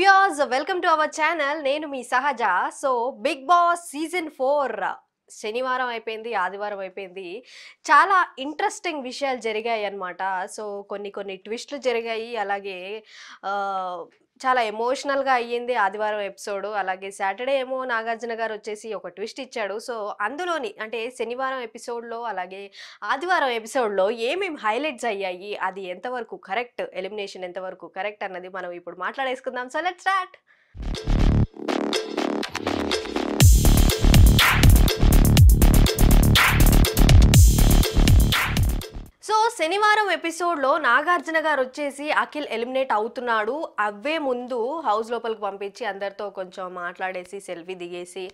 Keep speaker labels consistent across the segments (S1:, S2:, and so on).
S1: viewers welcome to our channel నేను మీ Sahaja so Bigg Boss season four శనివారం అయిపోయింది ఆదివారం అయిపోయింది చాలా ఇంట్రెస్టింగ్ విషయాలు జరిగాయి అనమాట సో కొన్ని కొన్ని ట్విస్ట్లు జరిగాయి అలాగే చాలా ఎమోషనల్గా అయ్యింది ఆదివారం ఎపిసోడ్ అలాగే సాటర్డే ఏమో నాగార్జున గారు వచ్చేసి ఒక ట్విస్ట్ ఇచ్చాడు సో అందులోని అంటే శనివారం ఎపిసోడ్లో అలాగే ఆదివారం ఎపిసోడ్లో ఏమేమి హైలైట్స్ అయ్యాయి అది ఎంతవరకు కరెక్ట్ ఎలిమినేషన్ ఎంతవరకు కరెక్ట్ అన్నది మనం ఇప్పుడు మాట్లాడేసుకుందాం సో లెట్ స్టార్ట్ సో శనివారం ఎపిసోడ్లో నాగార్జున గారు వచ్చేసి అఖిల్ ఎలిమినేట్ అవుతున్నాడు అవే ముందు హౌస్ లోపలికి పంపించి అందరితో కొంచెం మాట్లాడేసి సెల్ఫీ దిగేసి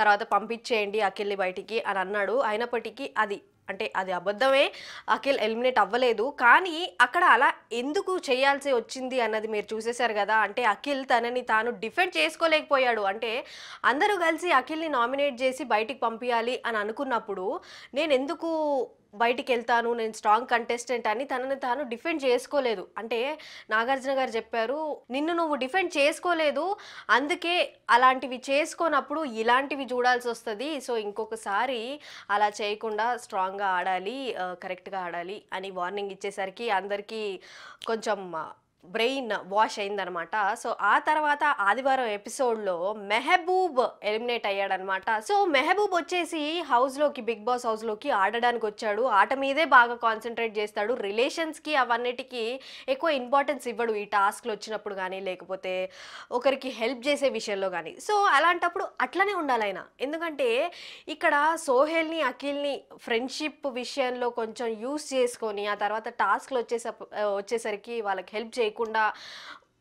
S1: తర్వాత పంపించేయండి అఖిల్ని బయటికి అని అన్నాడు అయినప్పటికీ అది అంటే అది అబద్ధమే అఖిల్ ఎలిమినేట్ అవ్వలేదు కానీ అక్కడ అలా ఎందుకు చేయాల్సి వచ్చింది అన్నది మీరు చూసేశారు కదా అంటే అఖిల్ తనని తాను డిఫెండ్ చేసుకోలేకపోయాడు అంటే అందరూ కలిసి అఖిల్ని నామినేట్ చేసి బయటికి పంపించాలి అని అనుకున్నప్పుడు నేను ఎందుకు బయటికి వెళ్తాను నేను స్ట్రాంగ్ కంటెస్టెంట్ అని తనని తాను డిఫెండ్ చేసుకోలేదు అంటే నాగార్జున గారు చెప్పారు నిన్ను నువ్వు డిఫెండ్ చేసుకోలేదు అందుకే అలాంటివి చేసుకోనప్పుడు ఇలాంటివి చూడాల్సి వస్తుంది సో ఇంకొకసారి అలా చేయకుండా స్ట్రాంగ్గా ఆడాలి కరెక్ట్గా uh, ఆడాలి అని వార్నింగ్ ఇచ్చేసరికి అందరికీ కొంచెం బ్రెయిన్ వాష్ అయిందనమాట సో ఆ తర్వాత ఆదివారం ఎపిసోడ్లో మెహబూబ్ ఎలిమినేట్ అయ్యాడనమాట సో మెహబూబ్ వచ్చేసి హౌస్లోకి బిగ్ బాస్ హౌస్లోకి ఆడడానికి వచ్చాడు ఆట మీదే బాగా కాన్సన్ట్రేట్ చేస్తాడు రిలేషన్స్కి అవన్నిటికీ ఎక్కువ ఇంపార్టెన్స్ ఇవ్వడు ఈ టాస్క్లు వచ్చినప్పుడు కానీ లేకపోతే ఒకరికి హెల్ప్ చేసే విషయంలో కానీ సో అలాంటప్పుడు అట్లనే ఉండాలి ఆయన ఎందుకంటే ఇక్కడ సోహెల్ని అఖిల్ని ఫ్రెండ్షిప్ విషయంలో కొంచెం యూస్ చేసుకొని ఆ తర్వాత టాస్క్లు వచ్చేస వచ్చేసరికి వాళ్ళకి హెల్ప్ చేయ లేకుండా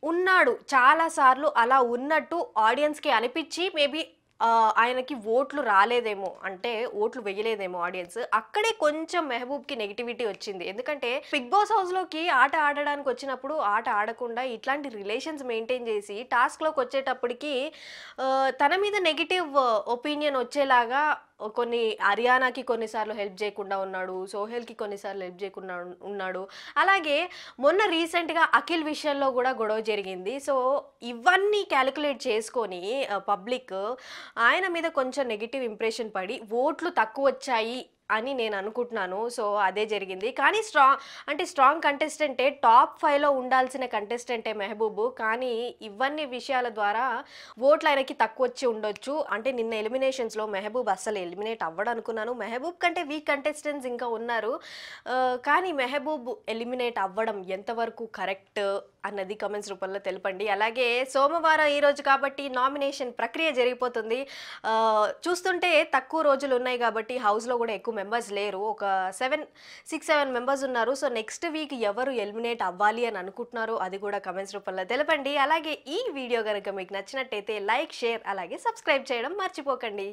S1: ఉన్నాడు చాలాసార్లు అలా ఉన్నట్టు ఆడియన్స్కి అనిపించి మేబీ ఆయనకి ఓట్లు రాలేదేమో అంటే ఓట్లు వేయలేదేమో ఆడియన్స్ అక్కడే కొంచెం మెహబూబ్కి నెగిటివిటీ వచ్చింది ఎందుకంటే బిగ్ బాస్ హౌస్లోకి ఆట ఆడడానికి వచ్చినప్పుడు ఆట ఆడకుండా ఇట్లాంటి రిలేషన్స్ మెయింటైన్ చేసి టాస్క్లోకి వచ్చేటప్పటికి తన మీద నెగిటివ్ ఒపీనియన్ వచ్చేలాగా కొన్ని హర్యానాకి కొన్నిసార్లు హెల్ప్ చేయకుండా ఉన్నాడు సోహెల్కి కొన్నిసార్లు హెల్ప్ చేయకుండా ఉన్నాడు అలాగే మొన్న రీసెంట్గా అఖిల్ విషయంలో కూడా గొడవ జరిగింది సో ఇవన్నీ క్యాలిక్యులేట్ చేసుకొని పబ్లిక్ ఆయన మీద కొంచెం నెగిటివ్ ఇంప్రెషన్ పడి ఓట్లు తక్కువ వచ్చాయి అని నేను అనుకుంటున్నాను సో అదే జరిగింది కానీ స్ట్రాంగ్ అంటే స్ట్రాంగ్ కంటెస్టెంటే టాప్ ఫైవ్లో ఉండాల్సిన కంటెస్టెంటే మెహబూబు కానీ ఇవన్నీ విషయాల ద్వారా ఓట్లు ఆయనకి తక్కువ వచ్చి ఉండొచ్చు అంటే నిన్న ఎలిమినేషన్స్లో మెహబూబ్ అస్సలు ఎలిమినేట్ అవ్వడం అనుకున్నాను మెహబూబ్ కంటే వీక్ కంటెస్టెంట్స్ ఇంకా ఉన్నారు కానీ మెహబూబ్ ఎలిమినేట్ అవ్వడం ఎంతవరకు కరెక్ట్ అన్నది కమెంట్స్ రూపంలో తెలపండి అలాగే సోమవారం ఈరోజు కాబట్టి నామినేషన్ ప్రక్రియ జరిగిపోతుంది చూస్తుంటే తక్కువ రోజులు ఉన్నాయి కాబట్టి హౌస్లో కూడా ఎక్కువ మెంబర్స్ లేరు ఒక సెవెన్ సిక్స్ సెవెన్ మెంబర్స్ ఉన్నారు సో నెక్స్ట్ వీక్ ఎవరు ఎలిమినేట్ అవ్వాలి అని అనుకుంటున్నారు అది కూడా కమెంట్స్ రూపంలో తెలపండి అలాగే ఈ వీడియో కనుక మీకు నచ్చినట్టయితే లైక్ షేర్ అలాగే సబ్స్క్రైబ్ చేయడం మర్చిపోకండి